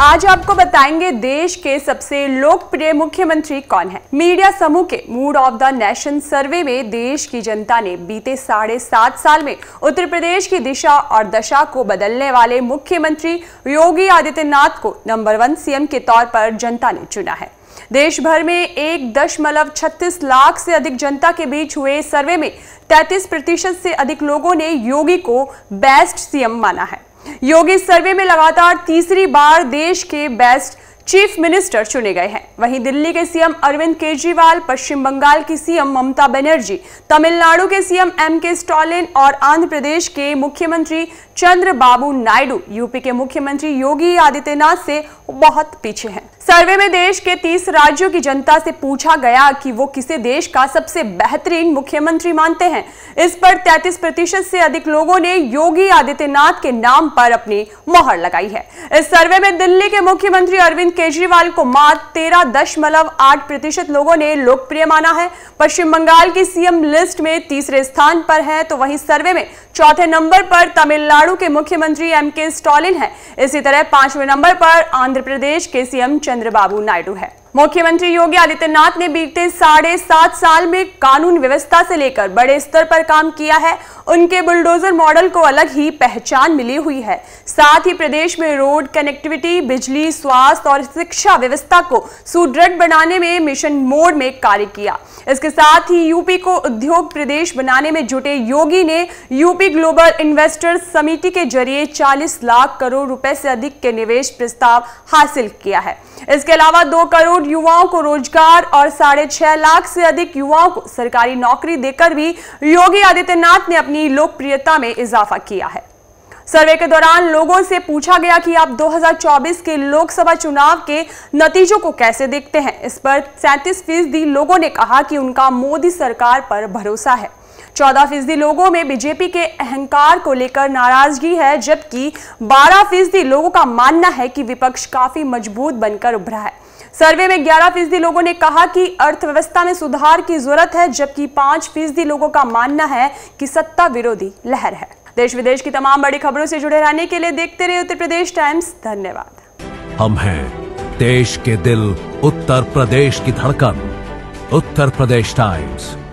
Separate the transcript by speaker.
Speaker 1: आज आपको बताएंगे देश के सबसे लोकप्रिय मुख्यमंत्री कौन है मीडिया समूह के mood of the nation survey में देश की जनता ने बीते साढ़े सात साल में उत्तर प्रदेश की दिशा और दशा को बदलने वाले मुख्यमंत्री योगी आदित्यनाथ को नंबर वन सीएम के तौर पर जनता ने चुना है देश भर में एक दशमलव छत्तीस लाख से अधिक जनता के बीच हुए सर्वे में 33 प्रतिशत से अधिक लोगों ने योगी को बेस्ट सीएम माना है योगी सर्वे में लगातार तीसरी बार देश के बेस्ट चीफ मिनिस्टर चुने गए हैं वहीं दिल्ली के सीएम अरविंद केजरीवाल पश्चिम बंगाल की सीएम ममता बनर्जी तमिलनाडु के सीएम एम के स्टालिन और आंध्र प्रदेश के मुख्यमंत्री चंद्रबाबू नायडू यूपी के मुख्यमंत्री योगी आदित्यनाथ से बहुत पीछे हैं सर्वे में देश के 30 राज्यों की जनता से पूछा गया कि वो किसे देश का सबसे बेहतरीन मुख्यमंत्री मानते हैं इस पर 33 प्रतिशत से अधिक लोगों ने योगी आदित्यनाथ के नाम पर अपनी मोहर लगाई है इस सर्वे में दिल्ली के मुख्यमंत्री अरविंद केजरीवाल को मात तेरह दशमलव आठ प्रतिशत लोगों ने लोकप्रिय माना है पश्चिम बंगाल की सीएम लिस्ट में तीसरे स्थान पर है तो वहीं सर्वे में चौथे नंबर पर तमिलनाडु के मुख्यमंत्री एम के स्टालिन है इसी तरह पांचवें नंबर पर आंध्र प्रदेश के सीएम चंद्रबाबू नायडू है मुख्यमंत्री योगी आदित्यनाथ ने बीते साढ़े सात साल में कानून व्यवस्था से लेकर बड़े स्तर पर काम किया है उनके बुलडोजर मॉडल को अलग ही पहचान मिली हुई है साथ ही प्रदेश में रोड कनेक्टिविटी बिजली स्वास्थ्य और शिक्षा व्यवस्था को सुदृढ़ बनाने में मिशन मोड में कार्य किया इसके साथ ही यूपी को उद्योग प्रदेश बनाने में जुटे योगी ने यूपी ग्लोबल इन्वेस्टर्स समिति के जरिए चालीस लाख करोड़ रुपए से अधिक के निवेश प्रस्ताव हासिल किया है इसके अलावा दो करोड़ करोड़ युवाओं को रोजगार और साढ़े छह लाख से अधिक युवाओं को सरकारी नौकरी देकर भी योगी आदित्यनाथ ने अपनी लोकप्रियता में इजाफा किया है सर्वे के दौरान लोगों से पूछा गया कि आप 2024 के लोकसभा चुनाव के नतीजों को कैसे देखते हैं इस पर सैंतीस फीसदी लोगों ने कहा कि उनका मोदी सरकार पर भरोसा है चौदह फीसदी लोगों में बीजेपी के अहंकार को लेकर नाराजगी है जबकि बारह फीसदी लोगों का मानना है कि विपक्ष काफी मजबूत बनकर उभरा है सर्वे में 11 फीसदी लोगों ने कहा कि अर्थव्यवस्था में सुधार की जरूरत है जबकि 5 फीसदी लोगों का मानना है कि सत्ता विरोधी लहर है देश विदेश की तमाम बड़ी खबरों से जुड़े रहने के लिए देखते रहे उत्तर प्रदेश टाइम्स धन्यवाद हम हैं देश के दिल उत्तर प्रदेश की धड़कन उत्तर प्रदेश टाइम्स